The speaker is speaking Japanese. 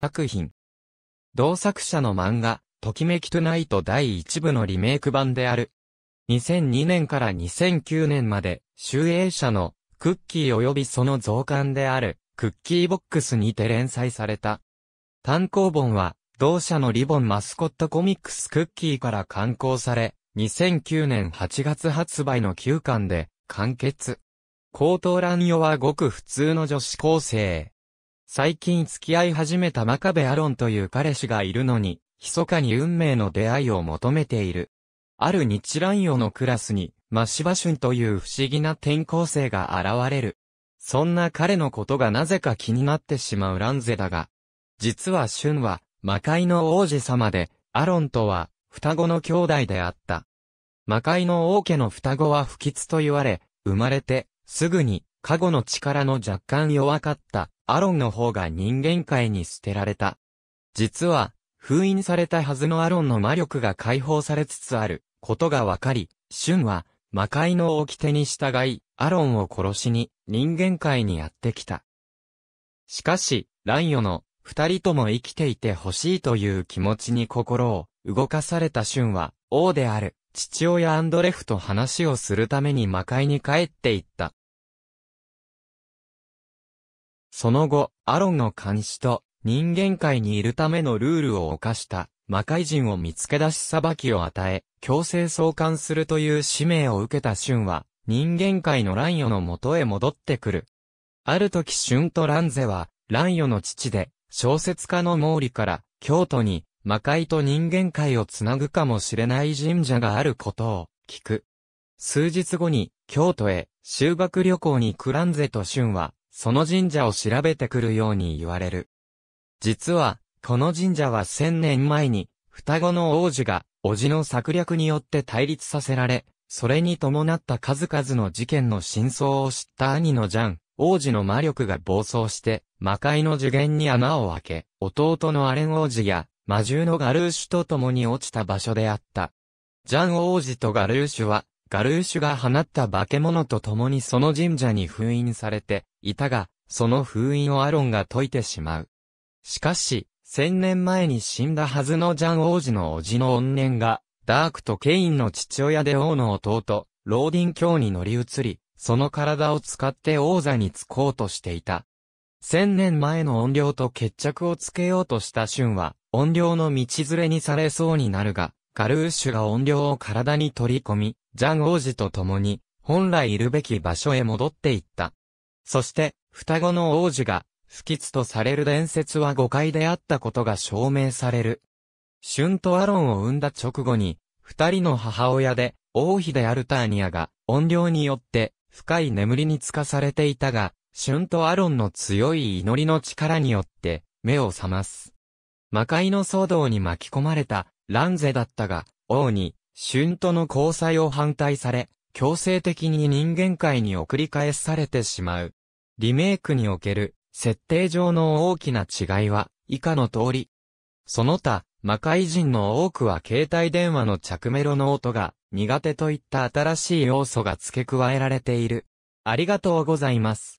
作品。同作者の漫画、ときめきトゥナイト第1部のリメイク版である。2002年から2009年まで、集英社のクッキー及びその増刊である、クッキーボックスにて連載された。単行本は、同社のリボンマスコットコミックスクッキーから刊行され、2009年8月発売の9巻で、完結。高等乱用はごく普通の女子高生。最近付き合い始めた真壁アロンという彼氏がいるのに、密かに運命の出会いを求めている。ある日蘭予のクラスに、マシバシュンという不思議な転校生が現れる。そんな彼のことがなぜか気になってしまうランゼだが、実はシュンは、魔界の王子様で、アロンとは、双子の兄弟であった。魔界の王家の双子は不吉と言われ、生まれて、すぐに、過去の力の若干弱かった、アロンの方が人間界に捨てられた。実は、封印されたはずのアロンの魔力が解放されつつあることがわかり、シュンは魔界の掟に従い、アロンを殺しに人間界にやってきた。しかし、ランヨの二人とも生きていてほしいという気持ちに心を動かされたシュンは王である父親アンドレフと話をするために魔界に帰っていった。その後、アロンの監視と人間界にいるためのルールを犯した魔界人を見つけ出し裁きを与え、強制送還するという使命を受けたシュンは、人間界のランヨの元へ戻ってくる。ある時シュンとランゼは、ランヨの父で、小説家の毛利から、京都に、魔界と人間界をつなぐかもしれない神社があることを、聞く。数日後に、京都へ、修学旅行に行くランゼとシュンは、その神社を調べてくるように言われる。実は、この神社は千年前に、双子の王子が、叔父の策略によって対立させられ、それに伴った数々の事件の真相を知った兄のジャン、王子の魔力が暴走して、魔界の次元に穴を開け、弟のアレン王子や、魔獣のガルーシュと共に落ちた場所であった。ジャン王子とガルーシュは、ガルーシュが放った化け物と共にその神社に封印されていたが、その封印をアロンが解いてしまう。しかし、千年前に死んだはずのジャン王子の叔父の怨念が、ダークとケインの父親で王の弟、ローディン卿に乗り移り、その体を使って王座に就こうとしていた。千年前の怨霊と決着をつけようとしたシュンは、怨霊の道連れにされそうになるが、ガルーシュが怨霊を体に取り込み、ジャン王子と共に、本来いるべき場所へ戻っていった。そして、双子の王子が、不吉とされる伝説は誤解であったことが証明される。シュンとアロンを生んだ直後に、二人の母親で、王妃であるターニアが、怨霊によって、深い眠りにつかされていたが、シュンとアロンの強い祈りの力によって、目を覚ます。魔界の騒動に巻き込まれた、ランゼだったが、王に、シュンとの交際を反対され、強制的に人間界に送り返されてしまう。リメイクにおける設定上の大きな違いは以下の通り。その他、魔界人の多くは携帯電話の着メロの音が苦手といった新しい要素が付け加えられている。ありがとうございます。